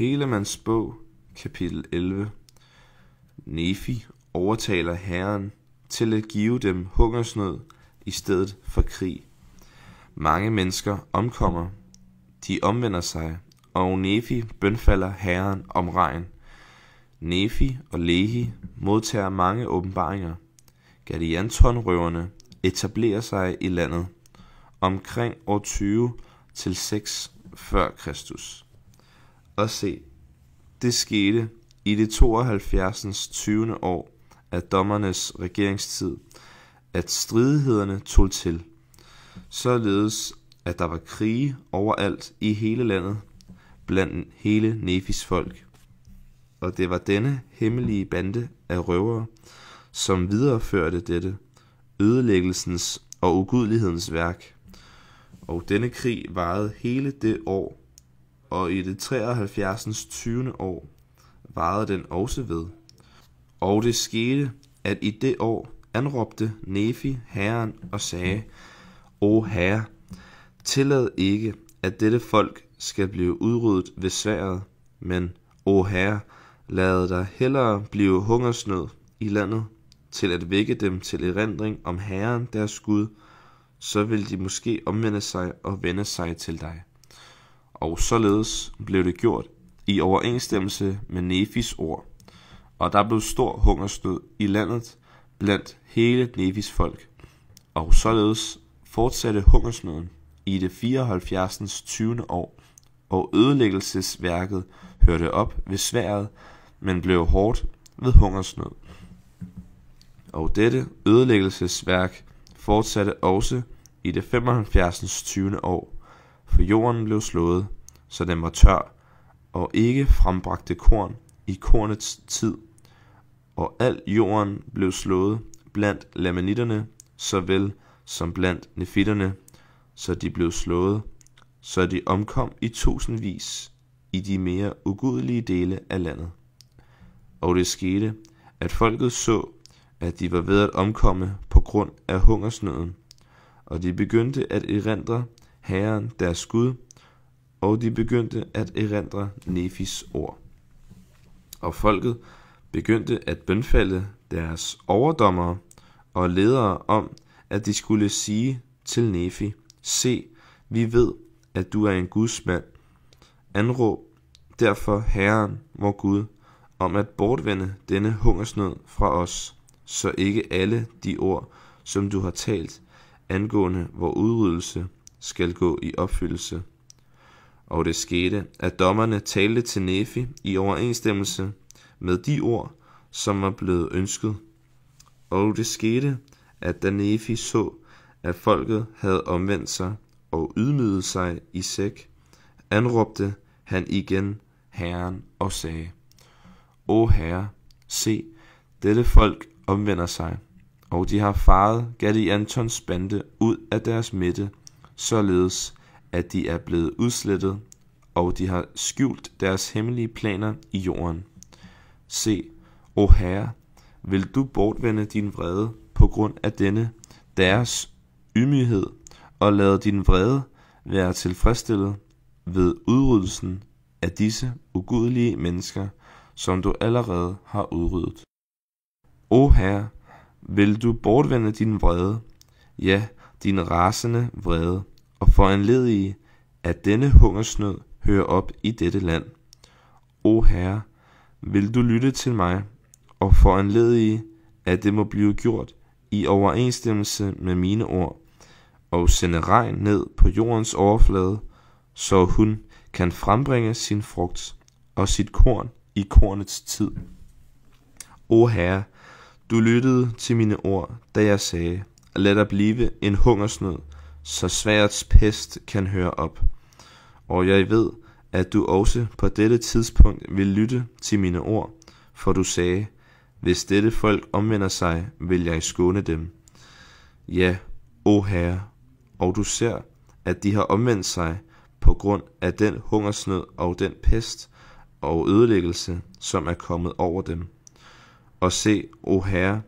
Helemanns bog, kapitel 11. Nefi overtaler herren til at give dem hungersnød i stedet for krig. Mange mennesker omkommer. De omvender sig, og Nefi bønfalder herren om regn. Nefi og Lehi modtager mange åbenbaringer. Gadiantonrøverne etablerer sig i landet omkring år 20 til 6 før Kristus og se, det skete i det 72. 20. år af dommernes regeringstid, at stridighederne tog til, således at der var krige overalt i hele landet blandt hele Nefis folk. Og det var denne hemmelige bande af røvere, som videreførte dette ødelæggelsens og ugudlighedens værk. Og denne krig varede hele det år, og i det 73. 20. år varede den også ved. Og det skete, at i det år anråbte Nefi herren og sagde, O herre, tillad ikke, at dette folk skal blive udryddet ved sværet, men, o herre, lad dig hellere blive hungersnød i landet, til at vække dem til erindring om herren deres Gud, så vil de måske omvende sig og vende sig til dig og således blev det gjort i overensstemmelse med Nefis ord, og der blev stor hungersnød i landet blandt hele Nefis folk, og således fortsatte hungersnøden i det 74. 20. år, og ødelæggelsesværket hørte op ved sværet, men blev hårdt ved hungersnød. Og dette ødelæggelsesværk fortsatte også i det 75. 20. år, for jorden blev slået, så den var tør, og ikke frembragte korn i kornets tid, og al jorden blev slået blandt lamanitterne, såvel som blandt nefitterne, så de blev slået, så de omkom i tusindvis i de mere ugudelige dele af landet. Og det skete, at folket så, at de var ved at omkomme på grund af hungersnøden, og de begyndte at erindre herren deres skud, og de begyndte at erindre Nefis ord. Og folket begyndte at bønfalde deres overdommere og ledere om, at de skulle sige til Nefi, se, vi ved, at du er en Guds mand. Anråb derfor Herren, vor Gud, om at bortvende denne hungersnød fra os, så ikke alle de ord, som du har talt angående vor udryddelse, skal gå i opfyldelse. Og det skete, at dommerne talte til Nefi i overensstemmelse med de ord, som var blevet ønsket. Og det skete, at da Nefi så, at folket havde omvendt sig og ydmyget sig i sæk, anråbte han igen Herren og sagde, O Herre, se, dette folk omvender sig, og de har faret Gadi Antons bande ud af deres midte således at de er blevet udslettet, og de har skjult deres hemmelige planer i jorden. Se, o Herre, vil du bortvende din vrede på grund af denne deres ydmyghed, og lade din vrede være tilfredsstillet ved udryddelsen af disse ugudelige mennesker, som du allerede har udryddet. O Herre, vil du bortvende din vrede, ja, din rasende vrede, og foranledige, at denne hungersnød hører op i dette land. O Herre, vil du lytte til mig og foranledige, at det må blive gjort i overensstemmelse med mine ord, og sende regn ned på jordens overflade, så hun kan frembringe sin frugt og sit korn i kornets tid. O Herre, du lyttede til mine ord, da jeg sagde, lad der blive en hungersnød så sværets pest kan høre op. Og jeg ved, at du også på dette tidspunkt vil lytte til mine ord, for du sagde, hvis dette folk omvender sig, vil jeg skåne dem. Ja, o herre, og du ser, at de har omvendt sig på grund af den hungersnød og den pest og ødelæggelse, som er kommet over dem. Og se, o herre,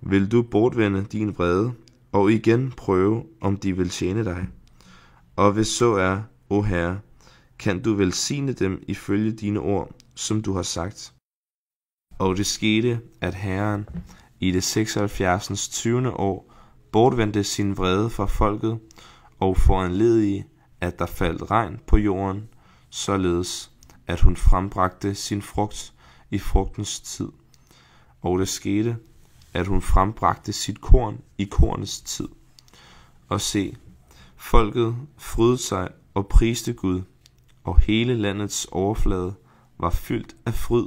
vil du bortvende din vrede og igen prøve, om de vil tjene dig. Og hvis så er, o Herre, kan du velsigne dem ifølge dine ord, som du har sagt. Og det skete, at Herren i det 76. 20. år bortvendte sin vrede fra folket og foranledige, at der faldt regn på jorden, således at hun frembragte sin frugt i frugtens tid. Og det skete, at hun frembragte sit korn i kornets tid. Og se, folket frydede sig og priste Gud, og hele landets overflade var fyldt af fryd,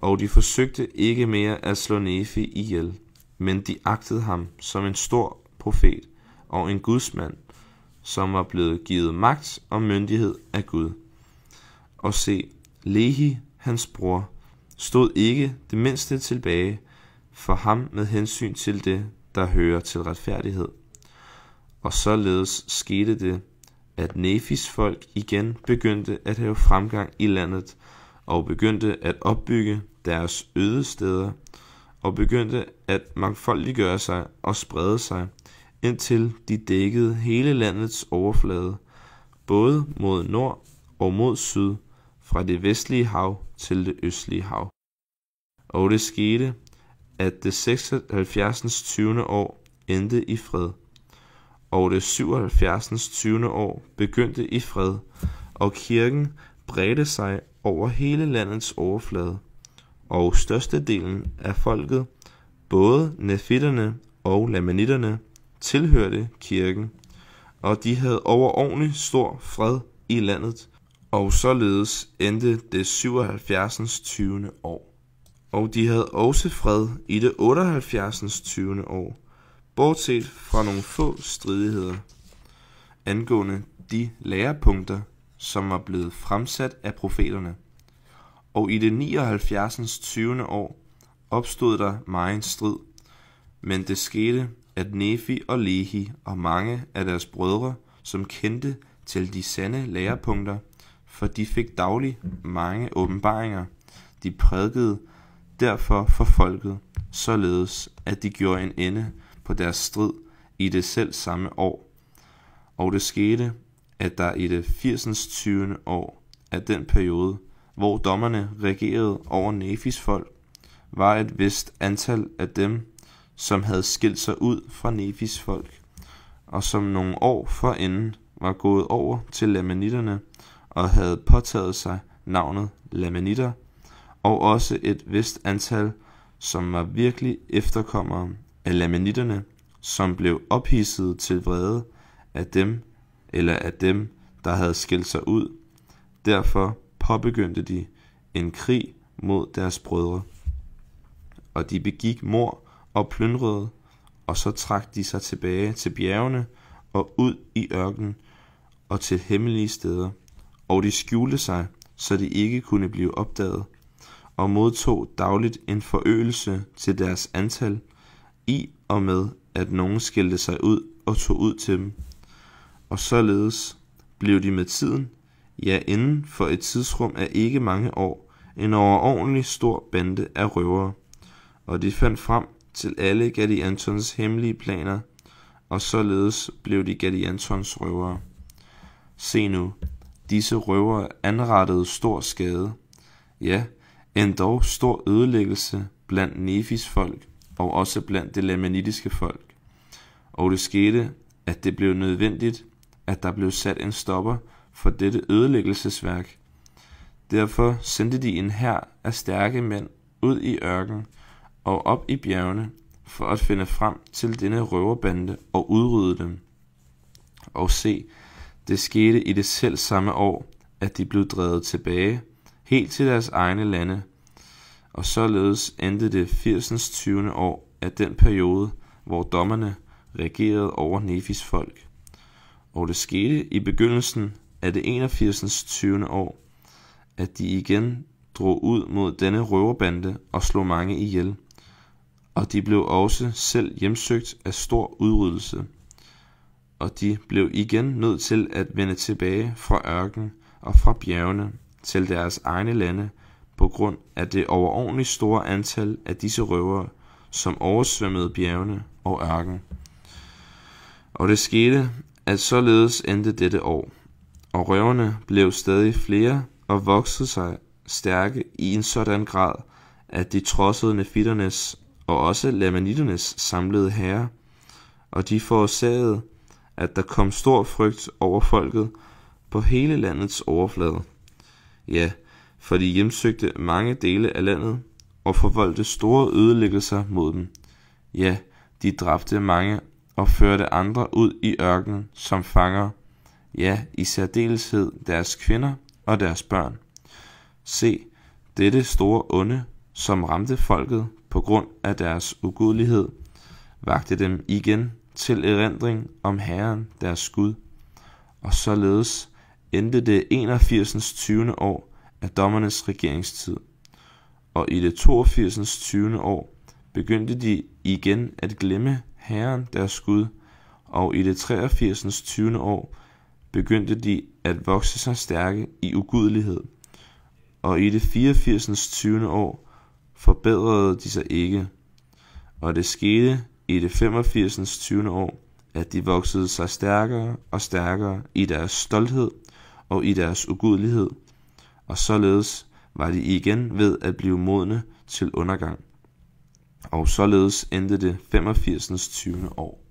og de forsøgte ikke mere at slå Nefi ihjel, men de agtede ham som en stor profet og en gudsmand, som var blevet givet magt og myndighed af Gud. Og se, Lehi, hans bror, stod ikke det mindste tilbage for ham med hensyn til det, der hører til retfærdighed. Og således skete det, at Nefis folk igen begyndte at have fremgang i landet, og begyndte at opbygge deres øde steder, og begyndte at mangfoldiggøre sig og sprede sig, indtil de dækkede hele landets overflade, både mod nord og mod syd, fra det vestlige hav til det østlige hav. Og det skete, at det 76. 20. år endte i fred, og det 77. 20. år begyndte i fred, og kirken bredte sig over hele landets overflade, og størstedelen af folket, både nefitterne og lamanitterne, tilhørte kirken, og de havde overordentlig stor fred i landet, og således endte det 77. 20. år og de havde også fred i det 78. 20. år, bortset fra nogle få stridigheder angående de lærepunkter, som var blevet fremsat af profeterne. Og i det 79. 20. år opstod der meget en strid, men det skete, at Nefi og Lehi og mange af deres brødre, som kendte til de sande lærepunkter, for de fik daglig mange åbenbaringer. De prædikede derfor for folket, således at de gjorde en ende på deres strid i det selv samme år. Og det skete, at der i det 80. 20. år af den periode, hvor dommerne regerede over Nefis folk, var et vist antal af dem, som havde skilt sig ud fra Nefis folk, og som nogle år forinden var gået over til lamanitterne og havde påtaget sig navnet lamanitter – og også et vist antal, som var virkelig efterkommere af lamanitterne, som blev ophidset til vrede af dem, eller af dem, der havde skilt sig ud. Derfor påbegyndte de en krig mod deres brødre. Og de begik mor og plyndrede, og så trak de sig tilbage til bjergene og ud i ørkenen og til hemmelige steder, og de skjulte sig, så de ikke kunne blive opdaget, og modtog dagligt en forøgelse til deres antal, i og med at nogen skilte sig ud og tog ud til dem. Og således blev de med tiden, ja inden for et tidsrum af ikke mange år, en overordentlig stor bande af røvere, og de fandt frem til alle Gatti Antons hemmelige planer, og således blev de Gatti Antons røvere. Se nu, disse røvere anrettede stor skade. Ja, endog stor ødelæggelse blandt Nefis folk og også blandt det lamanitiske folk. Og det skete, at det blev nødvendigt, at der blev sat en stopper for dette ødelæggelsesværk. Derfor sendte de en hær af stærke mænd ud i ørken og op i bjergene for at finde frem til denne røverbande og udrydde dem. Og se, det skete i det selv samme år, at de blev drevet tilbage – helt til deres egne lande. Og således endte det 80'ens 20. år af den periode, hvor dommerne regerede over Nefis folk. Og det skete i begyndelsen af det 81'ens 20. år, at de igen drog ud mod denne røverbande og slog mange ihjel. Og de blev også selv hjemsøgt af stor udryddelse. Og de blev igen nødt til at vende tilbage fra ørken og fra bjergene til deres egne lande på grund af det overordentligt store antal af disse røvere, som oversvømmede bjergene og ørken. Og det skete, at således endte dette år, og røverne blev stadig flere og voksede sig stærke i en sådan grad, at de trodsede nefitternes og også lamanitternes samlede herre, og de forårsagede, at der kom stor frygt over folket på hele landets overflade ja, for de hjemsøgte mange dele af landet og forvoldte store ødelæggelser mod dem. Ja, de dræbte mange og førte andre ud i ørkenen som fanger, ja, i særdeleshed deres kvinder og deres børn. Se, dette store onde, som ramte folket på grund af deres ugudelighed, vagte dem igen til erindring om Herren, deres Gud, og således endte det 81. 20. år af dommernes regeringstid, og i det 82. 20. år begyndte de igen at glemme Herren deres Gud, og i det 83. 20. år begyndte de at vokse sig stærke i ugudelighed, og i det 84. 20. år forbedrede de sig ikke, og det skete i det 85. 20. år, at de voksede sig stærkere og stærkere i deres stolthed – og i deres ugudelighed, og således var de igen ved at blive modne til undergang. Og således endte det 85. 20. år.